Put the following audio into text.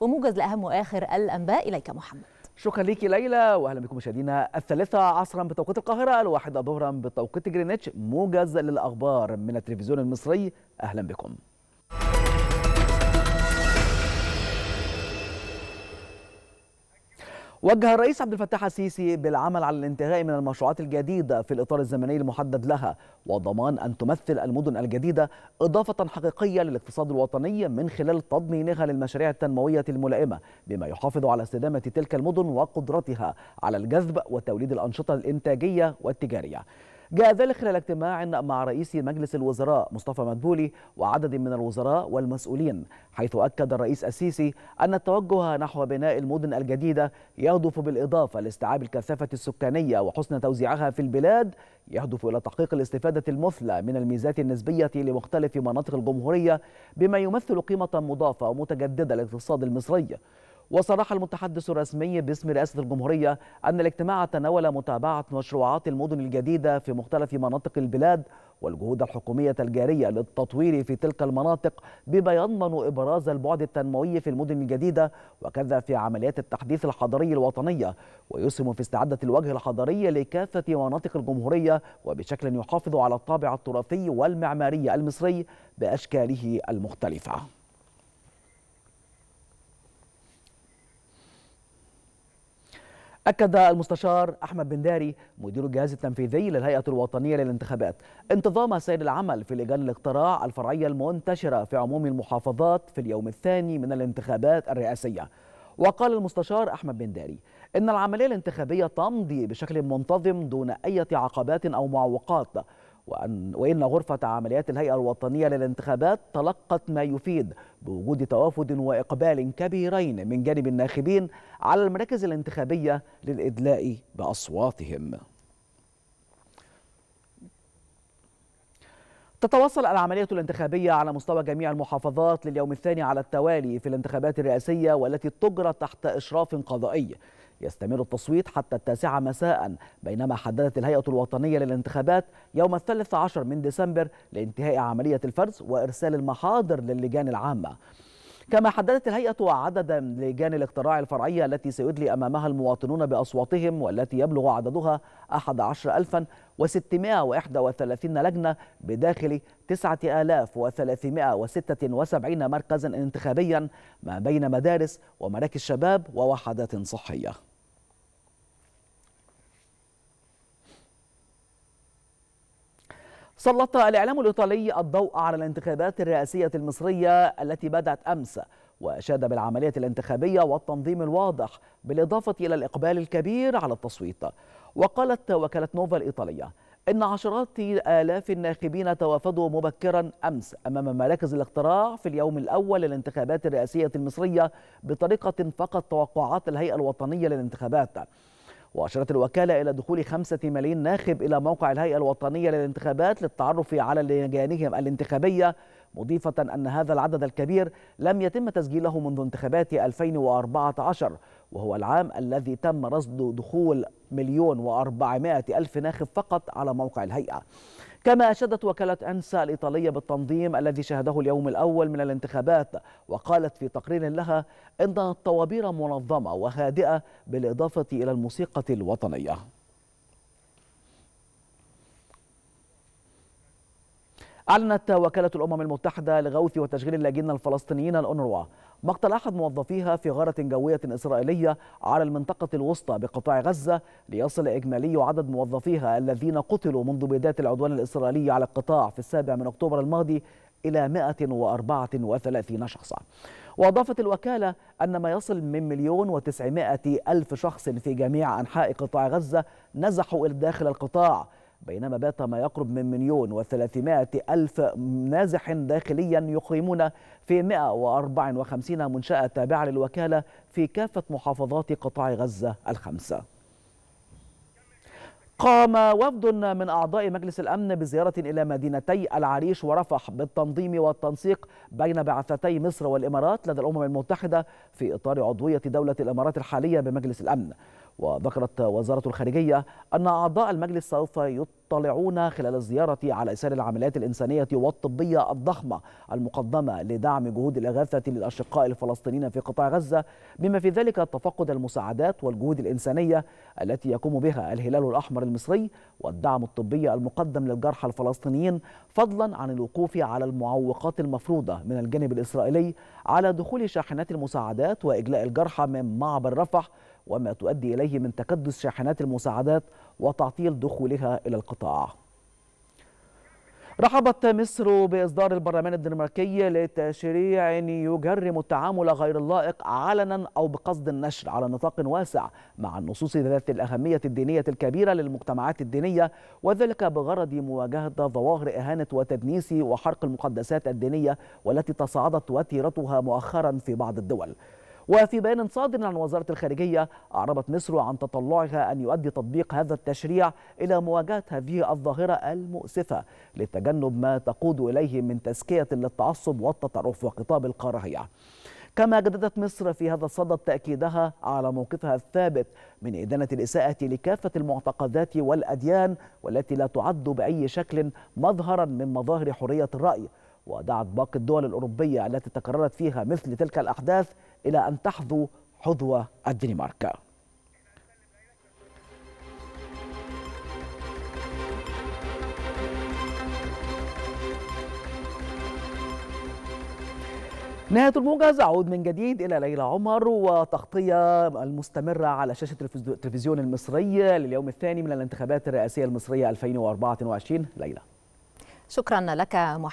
وموجز لأهم وآخر الأنباء إليك محمد شكرا ليكي ليلى واهلا بكم مشاهدينا الثالثة عصرا بتوقيت القاهرة الواحدة ظهرا بتوقيت جرينتش موجز للأخبار من التلفزيون المصري أهلا بكم وجه الرئيس عبد الفتاح السيسي بالعمل على الانتهاء من المشروعات الجديدة في الإطار الزمني المحدد لها وضمان أن تمثل المدن الجديدة إضافة حقيقية للاقتصاد الوطني من خلال تضمينها للمشاريع التنموية الملائمة بما يحافظ على استدامة تلك المدن وقدرتها على الجذب وتوليد الأنشطة الإنتاجية والتجارية جاء ذلك خلال اجتماع مع رئيس مجلس الوزراء مصطفى مدبولي وعدد من الوزراء والمسؤولين حيث أكد الرئيس السيسي أن التوجه نحو بناء المدن الجديدة يهدف بالإضافة لاستيعاب الكثافة السكانية وحسن توزيعها في البلاد يهدف إلى تحقيق الاستفادة المثلى من الميزات النسبية لمختلف مناطق الجمهورية بما يمثل قيمة مضافة ومتجددة للاقتصاد المصري وصرح المتحدث الرسمي باسم رئاسة الجمهورية أن الاجتماع تناول متابعة مشروعات المدن الجديدة في مختلف مناطق البلاد والجهود الحكومية الجارية للتطوير في تلك المناطق بما يضمن إبراز البعد التنموي في المدن الجديدة وكذا في عمليات التحديث الحضري الوطنية ويسهم في استعادة الوجه الحضري لكافة مناطق الجمهورية وبشكل يحافظ على الطابع التراثي والمعماري المصري بأشكاله المختلفة أكد المستشار أحمد بن داري مدير الجهاز التنفيذي للهيئة الوطنية للانتخابات انتظام سير العمل في لجان الاقتراع الفرعية المنتشرة في عموم المحافظات في اليوم الثاني من الانتخابات الرئاسية وقال المستشار أحمد بن داري إن العملية الانتخابية تمضي بشكل منتظم دون أي عقبات أو معوقات وأن وإن غرفة عمليات الهيئة الوطنية للانتخابات تلقت ما يفيد بوجود توافد وإقبال كبيرين من جانب الناخبين على المراكز الانتخابية للإدلاء بأصواتهم تتواصل العملية الانتخابية على مستوى جميع المحافظات لليوم الثاني على التوالي في الانتخابات الرئاسية والتي تجرى تحت إشراف قضائي يستمر التصويت حتى التاسعة مساء بينما حددت الهيئة الوطنية للانتخابات يوم الثالث عشر من ديسمبر لانتهاء عملية الفرز وإرسال المحاضر للجان العامة كما حددت الهيئة عددا لجان الاقتراع الفرعية التي سيدلي أمامها المواطنون بأصواتهم والتي يبلغ عددها 11631 لجنة بداخل 9376 مركزا انتخابيا ما بين مدارس ومراكز شباب ووحدات صحية سلط الإعلام الإيطالي الضوء على الانتخابات الرئاسية المصرية التي بدأت أمس وأشاد بالعملية الانتخابية والتنظيم الواضح بالإضافة إلى الإقبال الكبير على التصويت وقالت وكالة نوفا الإيطالية إن عشرات آلاف الناخبين توافدوا مبكرا أمس أمام مراكز الاقتراع في اليوم الأول للانتخابات الرئاسية المصرية بطريقة فقد توقعات الهيئة الوطنية للانتخابات وأشارت الوكالة إلى دخول خمسة ملايين ناخب إلى موقع الهيئة الوطنية للانتخابات للتعرف على لجانهم الانتخابية مضيفة أن هذا العدد الكبير لم يتم تسجيله منذ انتخابات 2014 وهو العام الذي تم رصد دخول مليون وأربعمائة ألف ناخب فقط على موقع الهيئة كما أشادت وكالة أنسا الإيطالية بالتنظيم الذي شهده اليوم الأول من الانتخابات وقالت في تقرير لها إن الطوابير منظمة وهادئة بالإضافة إلى الموسيقى الوطنية أعلنت وكالة الأمم المتحدة لغوث وتشغيل اللاجئين الفلسطينيين الأونروا مقتل أحد موظفيها في غارة جوية إسرائيلية على المنطقة الوسطى بقطاع غزة ليصل إجمالي عدد موظفيها الذين قتلوا منذ بداية العدوان الإسرائيلي على القطاع في السابع من أكتوبر الماضي إلى 134 شخصا وأضافت الوكالة أن ما يصل من مليون وتسعمائة ألف شخص في جميع أنحاء قطاع غزة نزحوا إلى داخل القطاع بينما بات ما يقرب من مليون وثلاثمائة ألف نازح داخليا يقيمون في 154 منشأة تابعة للوكالة في كافة محافظات قطاع غزة الخمسة قام وفد من أعضاء مجلس الأمن بزيارة إلى مدينتي العريش ورفح بالتنظيم والتنسيق بين بعثتي مصر والإمارات لدى الأمم المتحدة في إطار عضوية دولة الإمارات الحالية بمجلس الأمن وذكرت وزارة الخارجية أن أعضاء المجلس سوف يطلعون خلال الزيارة على إسهال العمليات الإنسانية والطبية الضخمة المقدمة لدعم جهود الإغاثة للأشقاء الفلسطينيين في قطاع غزة بما في ذلك تفقد المساعدات والجهود الإنسانية التي يقوم بها الهلال الأحمر المصري والدعم الطبي المقدم للجرحى الفلسطينيين فضلا عن الوقوف على المعوقات المفروضة من الجانب الإسرائيلي على دخول شاحنات المساعدات وإجلاء الجرحى من معبر رفح وما تؤدي إليه من تكدس شاحنات المساعدات وتعطيل دخولها إلى القطاع رحبت مصر بإصدار البرلمان الدنماركي لتشريع يجرم التعامل غير اللائق علنا أو بقصد النشر على نطاق واسع مع النصوص ذات الأهمية الدينية الكبيرة للمجتمعات الدينية وذلك بغرض مواجهة ظواهر إهانة وتدنيس وحرق المقدسات الدينية والتي تصاعدت وتيرتها مؤخرا في بعض الدول وفي بيان صادر عن وزارة الخارجية أعربت مصر عن تطلعها أن يؤدي تطبيق هذا التشريع إلى مواجهة هذه الظاهرة المؤسفة لتجنب ما تقود إليه من تزكية للتعصب والتطرف وخطاب الكراهية كما جددت مصر في هذا الصدد تأكيدها على موقفها الثابت من إدانة الإساءة لكافة المعتقدات والأديان والتي لا تعد بأي شكل مظهرا من مظاهر حرية الرأي ودعت باقي الدول الأوروبية التي تكررت فيها مثل تلك الأحداث إلى أن تحظو حظوة الدنمارك نهاية الموجز أعود من جديد إلى ليلى عمر وتغطية المستمرة على شاشة التلفزيون المصري لليوم الثاني من الانتخابات الرئاسية المصرية 2024 ليلى شكرا لك محمد